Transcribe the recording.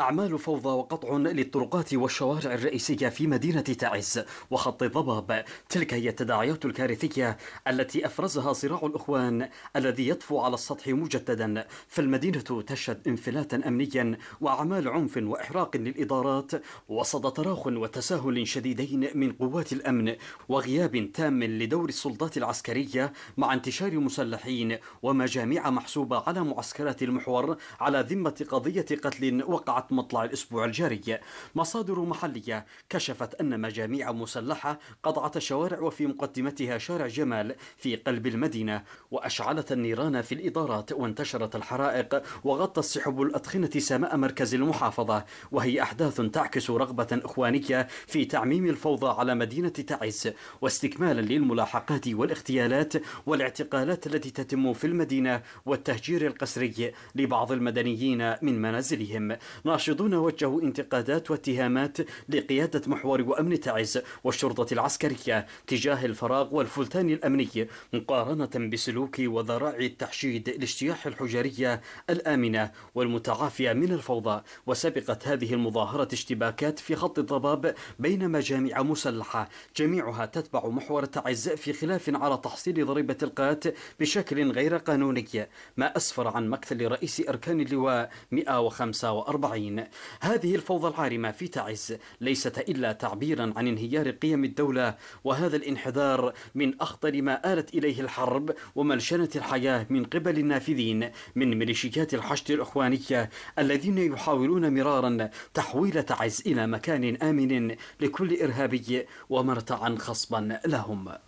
أعمال فوضى وقطع للطرقات والشوارع الرئيسية في مدينة تعز وخط الضباب تلك هي التداعيات الكارثية التي أفرزها صراع الأخوان الذي يطفو على السطح مجددا فالمدينة تشهد انفلاتا أمنيا وأعمال عنف وإحراق للإدارات وسط تراخ وتساهل شديدين من قوات الأمن وغياب تام لدور السلطات العسكرية مع انتشار مسلحين ومجاميع محسوبة على معسكرات المحور على ذمة قضية قتل وقعت ساعات مطلع الأسبوع الجاري مصادر محلية كشفت أن مجاميع مسلحة قطعت شوارع وفي مقدمتها شارع جمال في قلب المدينة وأشعلت النيران في الإدارات وانتشرت الحرائق وغطى السحب الأدخنة سماء مركز المحافظة وهي أحداث تعكس رغبة إخوانية في تعميم الفوضى على مدينة تعز واستكمالا للملاحقات والاغتيالات والاعتقالات التي تتم في المدينة والتهجير القسري لبعض المدنيين من منازلهم الناشطون وجهوا انتقادات واتهامات لقيادة محور وأمن تعز والشرطة العسكرية تجاه الفراغ والفلتان الأمني مقارنة بسلوك وذرائع التحشيد لاجتياح الحجرية الآمنة والمتعافية من الفوضى وسبقت هذه المظاهرة اشتباكات في خط الضباب بين مجامع مسلحة جميعها تتبع محور تعز في خلاف على تحصيل ضريبة القات بشكل غير قانوني ما أسفر عن مقتل رئيس أركان اللواء 145 الحين هذه الفوضى العارمة في تعز ليست إلا تعبيرا عن انهيار قيم الدولة وهذا الانحدار من أخطر ما آلت إليه الحرب وملشنة الحياة من قبل النافذين من ميليشيات الحشد الإخوانية الذين يحاولون مرارا تحويل تعز إلى مكان آمن لكل إرهابي ومرتعا خصبا لهم